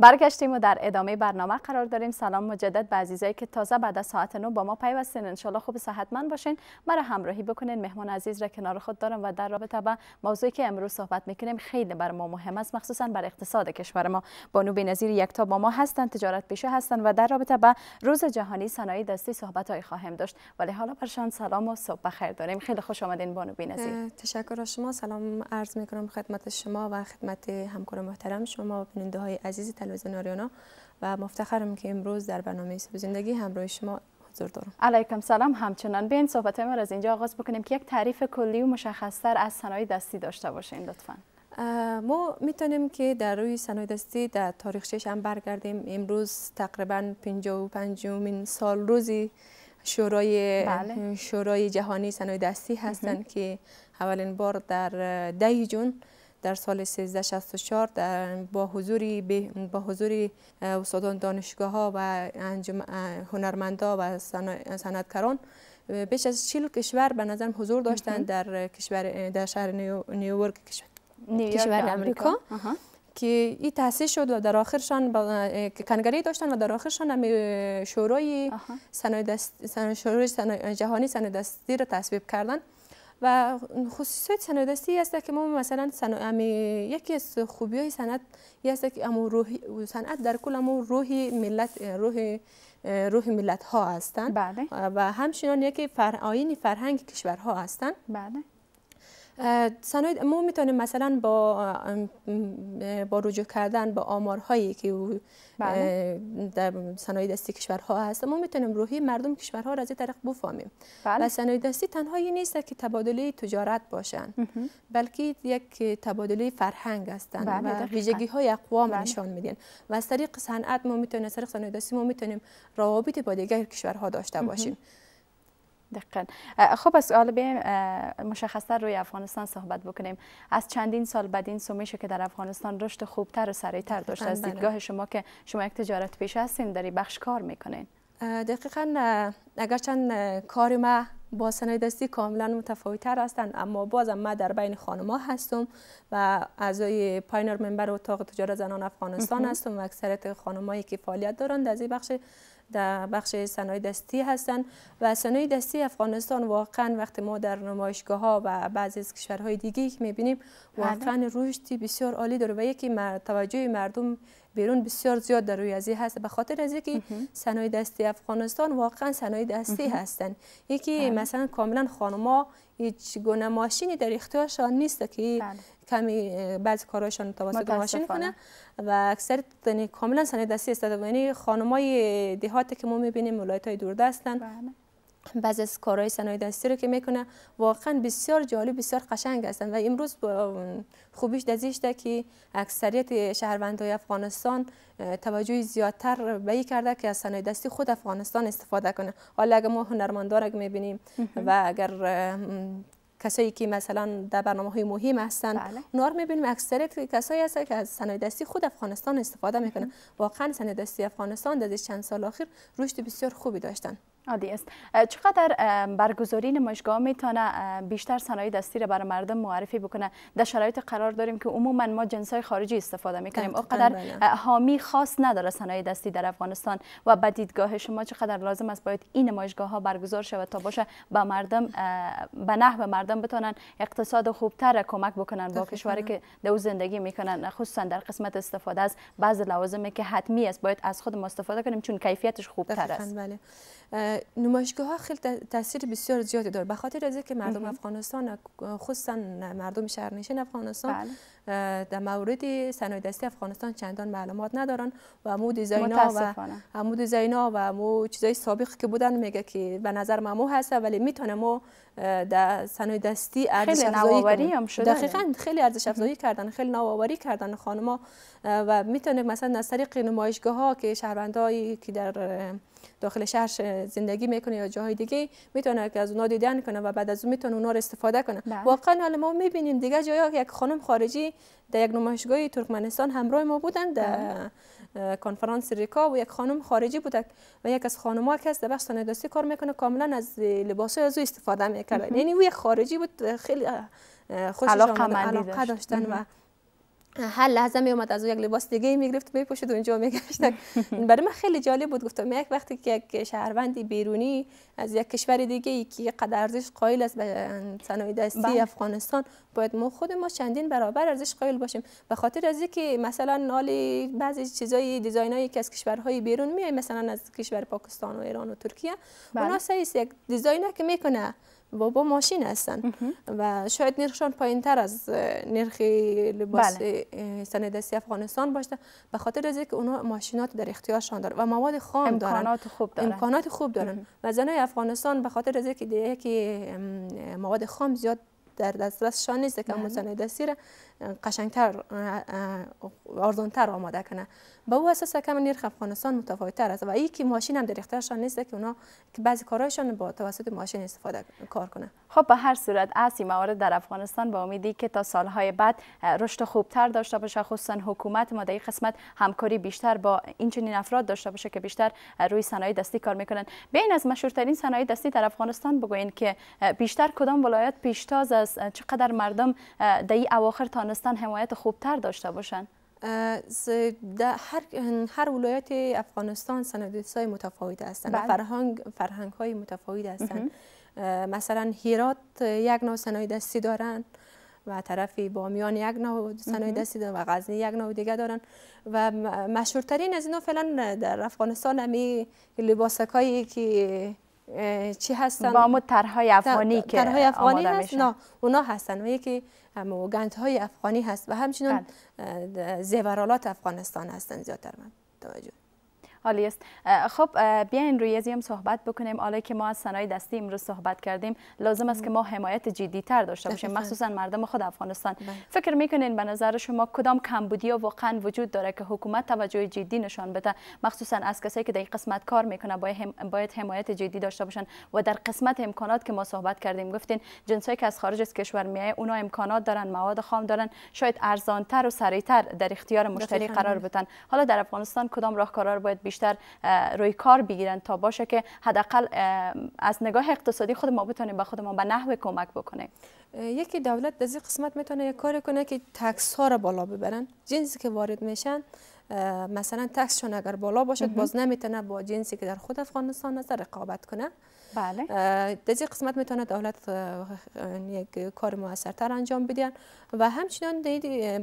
برگشتیم و در ادامه برنامه قرار داریم سلام مجدد به عزیزایی که تازه بعد از ساعت نو با ما پیوستین انشالله خوب صحتمند باشین مرا همراهی بکنین مهمان عزیز را کنار خود دارم و در رابطه با موضوعی که امروز صحبت میکنیم خیلی بر ما مهم است مخصوصا بر اقتصاد کشور ما بانو یک تا با ما هستند تجارت پیشه هستند و در رابطه با روز جهانی صنایع دستی صحبت های خواهیم داشت ولی حالا برشان سلام و صبح بخیر داریم خیلی خوش آمدین بانو بنظیر تشکر از شما سلام عرض میکنم خدمت شما و خدمت همکار محترم شما و بیننده های عزیز تلویزیون و مفتخرم که امروز در برنامه سب زندگی همراه شما حضور دارم علیکم سلام همچنان بین صحبت ما از اینجا آغاز بکنیم که یک تعریف کلی و مشخصتر از صنایع دستی داشته باشین لطفا ما میتونیم که در روی صنایع دستی در تاریخ هم برگردیم امروز تقریبا 55 مین سال روزی شورای بله. شورای جهانی صنایع دستی هستند که اولین بار در 10 جون در سال 1364 در با حضور با حضور استادان دانشگاه ها و هنرمندا و صنعتکاران بیش از 40 کشور به نظر حضور داشتند در کشور در شهر نیویورک کشور آمریکا که این تاسیس شد و در آخرشان کنگره داشتن و در آخرشان هم شورای صنایع جهانی صنایع دستی را تصویب کردند و خصوصیت سنتی دستی هست که ما مثلا امی یکی از خوبی های صنعت هست که امو روح صنعت در کل امو روح ملت روح روح ملت ها هستند بله. و همچنین یکی فر... فرهنگ کشورها هستند بله. ما میتونیم مثلا با با رجوع کردن به آمارهایی که بله. در صنایع دستی کشورها هست ما میتونیم روحی مردم کشورها را از این طریق بفهمیم بله. و صنایع دستی تنها نیست که تبادله تجارت باشند بلکه یک تبادله فرهنگ هستند بله، و ویژگی های اقوام نشان میدین و از طریق صنعت ما میتونیم از طریق صنایع دستی ما میتونیم روابط با دیگر کشورها داشته باشیم دقیقاً خب از سوال بیایم روی افغانستان صحبت بکنیم از چندین سال بعد این که در افغانستان رشد خوبتر و سریعتر داشته بله، از بله. دیدگاه شما که شما یک تجارت پیش هستین در بخش کار میکنین دقیقا اگر چند کار ما با صنایع دستی کاملا متفاوت تر هستند اما بازم ما در بین ها هستم و اعضای پاینر ممبر اتاق تجارت زنان افغانستان هستم و اکثریت خانمایی که فعالیت دارند از این بخش در بخش صنایع دستی هستند و صنایع دستی افغانستان واقعا وقتی ما در نمایشگاه ها و بعضی از کشورهای دیگه میبینیم واقعا بله. رشدی بسیار عالی داره و یکی توجه مردم بیرون بسیار زیاد در روی ازی هست به خاطر از اینکه صنایع دستی افغانستان واقعا صنایع دستی هستند یکی بله. مثلا کاملا خانما هیچ گونه ماشینی در اختیارشان نیست که بله. کمی بعضی کارهایشان توسط ماشین کنه و اکثر یعنی کاملا سنه دستی است یعنی خانمای دهاتی که ما میبینیم ولایت های دوردستن بعض از کارهای صنایع دستی رو که میکنه واقعا بسیار جالب بسیار قشنگ هستن و امروز خوبیش ده که اکثریت شهروندهای افغانستان توجه زیادتر به کرده که از صنایع دستی خود افغانستان استفاده کنه حالا اگر ما هنرمندا را میبینیم و اگر کسایی که مثلا در برنامه های مهم هستن بله. اونا میبینیم اکثریت کسایی هستن که از صنایع دستی خود افغانستان استفاده میکنه واقعا صنایع دستی افغانستان در چند سال اخیر رشد بسیار خوبی داشتن عادی است چقدر برگزاری نمایشگاه میتونه بیشتر صنایع دستی را برای مردم معرفی بکنه در شرایط قرار داریم که عموما ما جنس های خارجی استفاده میکنیم بله، قدر بله. حامی خاص نداره صنایع دستی در افغانستان و به دیدگاه شما چقدر لازم است باید این نمایشگاه ها برگزار شود تا باشه به مردم به نحو مردم بتونن اقتصاد خوبتر کمک بکنن با کشوری که دو زندگی میکنن خصوصا در قسمت استفاده از بعض لوازمی که حتمی است باید از خود استفاده کنیم چون کیفیتش خوبتر است بله. نمایشگاه ها خیلی تاثیر بسیار زیادی داره به خاطر از اینکه مردم افغانستان خصوصا مردم شهرنشین افغانستان بله. در مورد صنایع دستی افغانستان چندان معلومات ندارن و مو دیزاینا و مو دیزاینا و مو چیزای سابق که بودن میگه که به نظر مو هست ولی میتونه مو در صنایع دستی ارزش افزایی هم شده دقیقاً خیلی ارزش افزایی کردن خیلی نوآوری کردن خانم و میتونه مثلا از طریق نمایشگاه ها که شهروندایی که در داخل شهر زندگی میکنه یا جاهای دیگه میتونه که از اونها دیدن کنه و بعد از اون میتونه اونها رو استفاده کنه بله. واقعا حالا ما میبینیم دیگه که یک خانم خارجی در یک نمایشگاه ترکمنستان همراه ما بودن در بله. کنفرانس ریکا و یک خانم خارجی بود و یک از ها که از بخش سنداسی کار میکنه کاملا از لباسهای از او استفاده میکنه یعنی او یک خارجی بود خیلی خوشش علاقه داشتن و هر لحظه می اومد از او یک لباس دیگه می گرفت می پوشید اونجا می گشت برای من خیلی جالب بود گفتم یک وقتی که یک شهروندی بیرونی از یک کشور دیگه ای که قدر ارزش قائل است به صنایع دستی بله. افغانستان باید ما خود ما چندین برابر ارزش قائل باشیم به خاطر از اینکه مثلا نال بعضی چیزای دیزاینایی که از کشورهای بیرون میای مثلا از کشور پاکستان و ایران و ترکیه بله. اونا سه یک دیزاینه که میکنه و با ماشین هستن و شاید نرخشان پایین تر از نرخ لباس بله. دستی افغانستان باشه به خاطر از اینکه اونا ماشینات در اختیارشان دارن و مواد خام امکانات خوب دارن. امکانات خوب دارن و زنای افغانستان به خاطر از که مواد خام زیاد در دسترسشان نیست که بله. مثلا دستی را قشنگتر ارزانتر آماده کنه به او اساس کم نرخ افغانستان متفاوت تر است و این که ماشین هم در اختیارشان نیست که اونا که بعضی کارهایشان با توسط ماشین استفاده کار کنه خب به هر صورت اصلی موارد در افغانستان با امیدی که تا سالهای بعد رشد خوبتر داشته باشه خصوصا حکومت ما در قسمت همکاری بیشتر با این چنین افراد داشته باشه که بیشتر روی صنایع دستی کار میکنن بین از مشهورترین صنایع دستی در افغانستان بگوین که بیشتر کدام ولایت پیشتاز از چقدر مردم در اواخر تا افغانستان حمایت خوبتر داشته باشند در هر, هر ولایت افغانستان سنادیس های متفاوت هستند و بله. فرهنگ, فرهنگ های متفاوت هستند مثلا هیرات یک نوع صنایع دستی دارند و طرف بامیان یک نوع صنایع دستی دارن و غزنی یک نوع دیگه دارن و مشهورترین از اینا فعلا در افغانستان همی لباسکایی که چی هستن با امو ترهای افغانی که ترهای افغانی هست نه اونا هستن و یکی گنت های افغانی هست و همچنان بله. زیورالات افغانستان هستن زیادتر من توجه عالی خب بیاین روی ازیم صحبت بکنیم حالا که ما از صنایع دستی امروز صحبت کردیم لازم است که ما حمایت جدی تر داشته باشیم مخصوصا مردم خود افغانستان بله. فکر میکنین به نظر شما کدام کمبودی واقعا وجود داره که حکومت توجه جدی نشان بده مخصوصا از کسایی که در قسمت کار میکنه باید, حمایت جدی داشته باشن و در قسمت امکانات که ما صحبت کردیم گفتین جنسایی که از خارج از کشور میای اونا امکانات دارن مواد خام دارن شاید ارزان تر و سریعتر در اختیار مشتری قرار بدن حالا در افغانستان کدام راهکارا باید بیشتر روی کار بگیرن تا باشه که حداقل از نگاه اقتصادی خود ما بتونیم به خود ما به نحو کمک بکنه. یکی دولت از این قسمت میتونه یک کار کنه که تکس ها را بالا ببرن جنسی که وارد میشن مثلا تکسشون اگر بالا باشد باز نمیتونه با جنسی که در خود افغانستان نظر رقابت کنه بله در این قسمت میتونه دولت یک کار موثرتر انجام بده و همچنان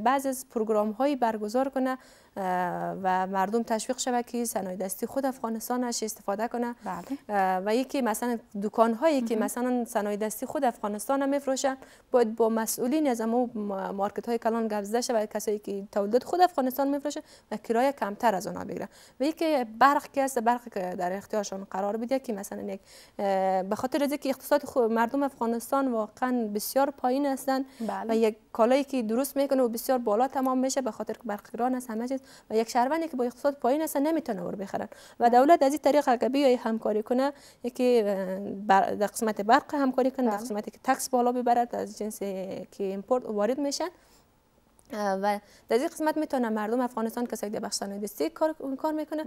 بعضی از پروگرام هایی برگزار کنه و مردم تشویق شوه که صنایع دستی خود افغانستانش استفاده کنه بله. و یکی مثلا دکان هایی که مثلا صنایع دستی خود افغانستان میفروشه باید با مسئولین از امو مارکت های کلان گفزده و کسایی که تولید خود افغانستان میفروشه و کرایه کمتر از اونها بگیره و یکی برق که برق در اختیارشون قرار بده که مثلا یک به خاطر از که اقتصاد مردم افغانستان واقعا بسیار پایین هستن بله. و یک کالایی که درست میکنه و بسیار بالا تمام میشه به خاطر برقران است همه چیز و یک شهروندی که با اقتصاد پایین هست نمیتونه ور بخرن و دولت از این طریق اگه بیای همکاری کنه یکی در قسمت برق همکاری کنه در بله. قسمتی که تکس بالا ببرد از جنس که امپورت وارد میشن و در این قسمت میتونه مردم افغانستان کسایی که دستی کار کار میکنه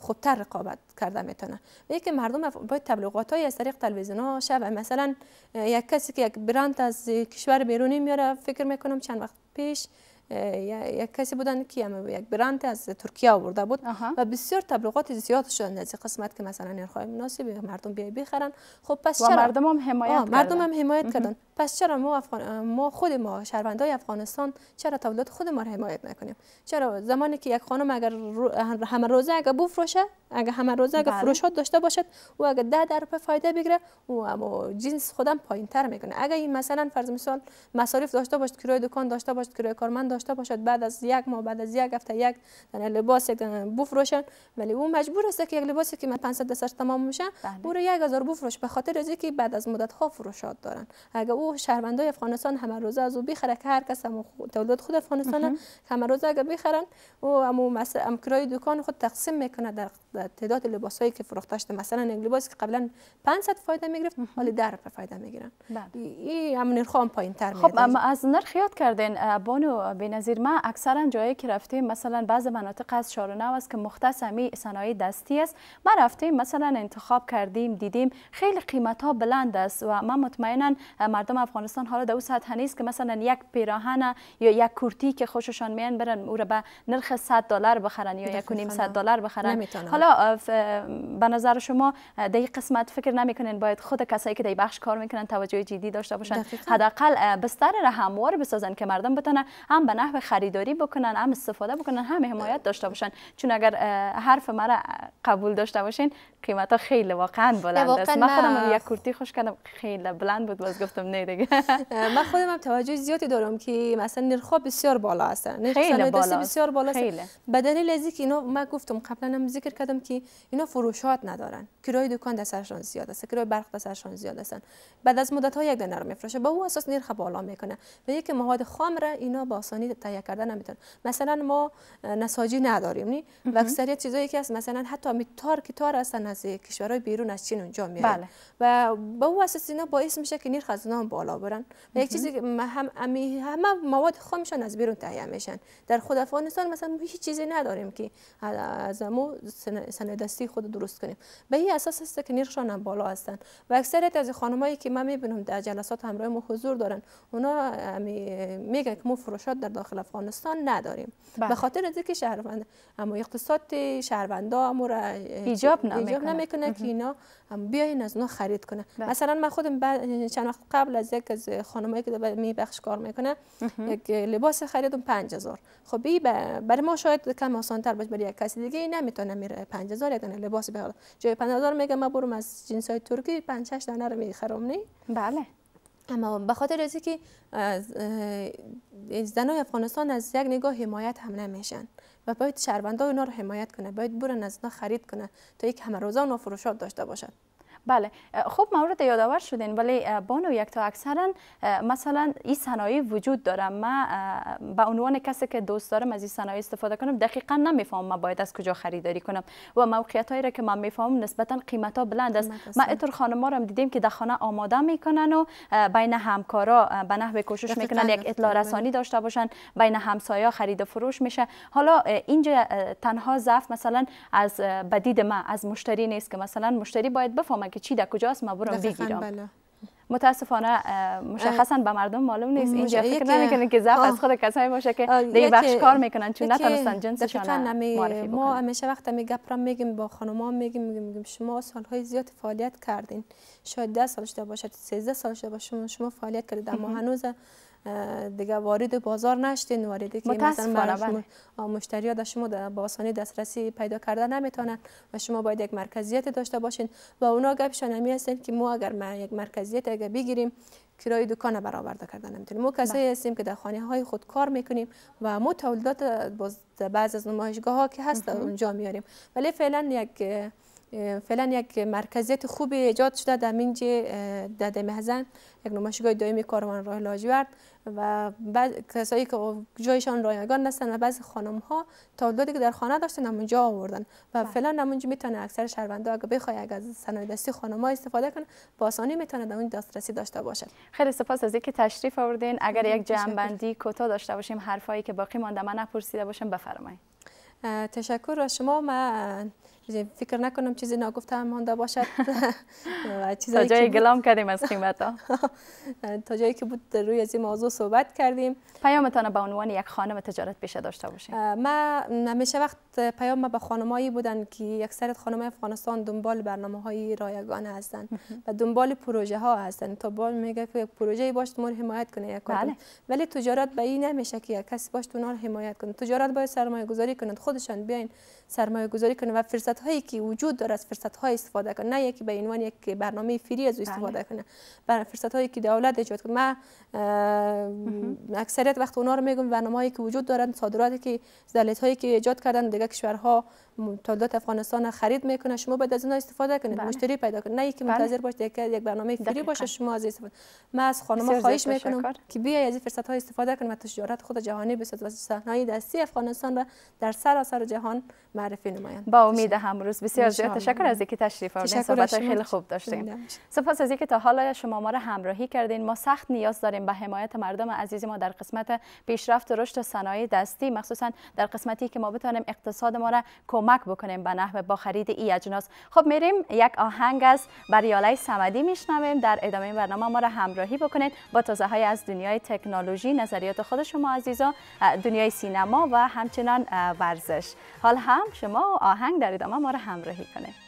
خوبتر رقابت کرده میتونه یکی مردم باید تبلیغات های از طریق تلویزیون ها مثلا یک کسی که یک برند از کشور بیرونی میاره فکر میکنم چند وقت پیش یک کسی بودن که یک برند از ترکیه آورده بود و بسیار تبلیغات زیاد شدن از قسمت که مثلا نرخ مناسبی مردم بیای بخرن خب پس چرا مردم هم حمایت مردم هم حمایت کردن پس چرا ما افغان ما خود ما شهروندای افغانستان چرا تولد خود ما را حمایت نکنیم چرا زمانی که یک خانم اگر رو... همه روزه اگر بفروشه اگر همه روزه اگر فروشات داشته باشد او اگر 10 درصد فایده بگیره او اما جنس خودم پایینتر میکنه اگر این مثلا فرض مثال مصارف داشته باشد کرای دکان داشته باشد کرای کارمند داشته باشد بعد از یک ماه بعد از یک هفته یک لباس یک بفروشن ولی او مجبور است که یک لباسی که من 500 دستش تمام میشه او رو 1000 بفروش به خاطر از که بعد از مدت ها فروشات دارن اگر او شهروندای افغانستان هم روزه از او بخره که هر کس هم تولد خود افغانستان همه روز اگر بخرن او هم مثلا دکان خود تقسیم میکنه در تعداد لباسایی که فروخته شده مثلا یک لباس که قبلا 500 فایده میگرفت حالا 10 روپیه فایده میگیرن بله. این امن خام پایین تر خب از نرخ یاد کردین بانو به ما اکثرا جایی که رفتیم مثلا بعض مناطق از شارونه است که مختص همی صنایع دستی است ما رفتیم مثلا انتخاب کردیم دیدیم خیلی قیمت ها بلند است و ما مطمئنا مردم افغانستان حالا در سطح نیست که مثلا یک پیراهن یا یک کورتی که خوششان میان برن او را به نرخ 100 دلار بخرن یا یک 100 دلار بخرن نمیتونم. حالا به نظر شما در قسمت فکر نمیکنین باید خود کسایی که در بخش کار میکنن توجه جدی داشته باشن حداقل بستر را هموار بسازن که مردم بتونه هم به نحو خریداری بکنن هم استفاده بکنن هم حمایت داشته باشن چون اگر حرف مرا قبول داشته باشین قیمت ها خیلی واقعا بلند است من خودم یک کرتی خوش کردم خیلی بلند بود باز گفتم نه دیگه من خودم هم توجه زیادی دارم که مثلا نرخ بسیار بالا هستن خیلی بالا بسیار بالا است به دلیل از اینا من گفتم قبلا هم ذکر کردم که اینا فروشات ندارن کرای دکان در سرشان زیاد است کرای برق در سرشان زیاد هستن بعد از مدت ها یک دنر میفروشه به او اساس نرخ بالا میکنه و یک مواد خام را اینا با آسانی تهیه کردن نمیتونن مثلا ما نساجی نداریم نی اکثریت چیزایی که هست مثلا حتی تار که تار هستن از کشورهای بیرون از چین اونجا میاد. بله. و با او اساس اینا باعث میشه که نرخ از بالا برن و یک چیزی هم همه مواد خامشان از بیرون تهیه میشن در خود افغانستان مثلا هیچ چیزی نداریم که از مو سندستی خود درست کنیم به این اساس است که نرخشان هم بالا هستن و اکثریت از خانمایی که من میبینم در جلسات همراه ما حضور دارن اونا میگن که ما فروشات در داخل افغانستان نداریم بله. به خاطر اینکه شهروند اما اقتصاد شهروندا امور ایجاب نمیکنه نمیکنه که اینا بیاین از اونا خرید کنه بله. مثلا من خودم چند وقت قبل از یک از خانمایی که می بخش کار میکنه یک لباس خریدم 5000 خب این برای ما شاید کم آسان تر باشه برای یک کسی دیگه نمیتونه میره 5000 یک لباس به جای 5000 میگه من برم از جنس های ترکی 5 6 دانه رو میخرم نه بله اما به خاطر از که زنای افغانستان از یک نگاه حمایت هم نمیشن و باید شهروندان اونا رو حمایت کنه باید برن از اونا خرید کنه تا یک همه روزا اونا فروشات داشته باشد بله خب مورد یادآور شدین ولی بانو یک تا اکثرا مثلا این صنایع وجود داره ما به عنوان کسی که دوست دارم از این صنایع استفاده کنم دقیقا نمیفهمم ما باید از کجا خریداری کنم و موقعیت هایی را که من میفهمم نسبتا قیمت ها بلند است ما اتر خانم ها دیدیم که در خانه آماده میکنن و بین همکارا به نحو کوشش میکنن یک اطلاع رسانی بله. داشته باشن بین همسایا خرید و فروش میشه حالا اینجا تنها ضعف مثلا از بدید ما از مشتری نیست که مثلا مشتری باید بفهمه که چی در کجاست ما برم بگیرم بله. متاسفانه مشخصا به مردم معلوم نیست اینجا فکر نمیکنه که ضعف از خود کسایی باشه که دی بخش کار میکنن چون نتونستن جنسشان معرفی بکنن ما همیشه وقت می گپرم میگیم با خانوما میگیم میگیم میگیم شما سالهای زیاد فعالیت کردین شاید 10 سال شده باشه 13 سال شده باشه شما فعالیت کردید اما هنوز دیگه وارد بازار نشدین وارد که مثلا بله. مشتری ها در شما با آسانی دسترسی پیدا کرده نمیتونن و شما باید یک مرکزیت داشته باشین و اونا گپشان همی هستن که ما اگر ما یک مرکزیت اگر بگیریم کرای دکان برآورده کردن نمیتونیم ما کسایی بله. هستیم که در خانه های خود کار میکنیم و ما تولیدات بعض از نمایشگاه ها که هست اونجا میاریم ولی فعلا یک فعلا یک مرکزیت خوبی ایجاد شده در منج در دمهزن یک نمایشگاه دائمی کاروان راه لاجورد و بعض کسایی که جایشان رایگان هستند و بعض خانم ها تولدی که در خانه داشتن اونجا آوردن و بله. فعلا می میتونه اکثر شهروندا اگه بخوای از صنایع دستی خانم ها استفاده کنن با آسانی میتونه در اون دسترسی داشته باشد خیلی سپاس از اینکه تشریف آوردین اگر یک جمع بندی کوتاه داشته باشیم حرفایی که باقی مانده من نپرسیده باشم بفرمایید تشکر از شما من فکر نکنم چیزی نگفته مانده باشد تا جایی گلام کردیم از قیمت ها تا جایی که بود روی از این موضوع صحبت کردیم پیامتان به عنوان یک خانم تجارت پیشه داشته باشیم ما همیشه وقت پیام به خانمایی بودن که اکثر خانم افغانستان دنبال برنامه های رایگانه هستن و دنبال پروژه ها هستن تا با میگه که پروژه باش مور حمایت کنه ولی تجارت به این نمیشه که یک کسی باش حمایت کنه تجارت باید سرمایه گذاری کنند خودشان بیاین سرمایه گذاری کنند و فرصت فرصت هایی که وجود داره از فرصت های استفاده کنه نه یکی به عنوان یک برنامه فری از استفاده بله. کنه برای فرصت هایی که دولت ایجاد کنه من اکثریت وقت اونا رو میگم برنامه که وجود دارن صادراتی که دولت هایی که ایجاد کردن دیگه کشورها تولیدات افغانستان خرید میکنه شما باید از اینا استفاده کنید بله. مشتری پیدا کنید نه اینکه بله. منتظر باشید یک یک برنامه فری باشه شما از استفاده من از خانم خواهش میکنم که بیای از این فرصت ها استفاده کنید و تجارت خود جهانی بسازید و صنایع دستی افغانستان را در سراسر جهان معرفی نمایید با امید امروز بسیار زیاد تشکر از اینکه تشریف آوردین صحبت خیلی خوب داشتیم سپاس از اینکه تا حالا شما ما را همراهی کردین ما سخت نیاز داریم به حمایت مردم عزیز ما در قسمت پیشرفت و رشد صنایع دستی مخصوصا در قسمتی که ما بتوانیم اقتصاد ما را کم کمک بکنیم به نحو با خرید ای اجناس خب میریم یک آهنگ از بریالای سمدی میشنویم در ادامه این برنامه ما را همراهی بکنید با تازه های از دنیای تکنولوژی نظریات خود شما عزیزا دنیای سینما و همچنان ورزش حال هم شما آهنگ در ادامه ما را همراهی کنید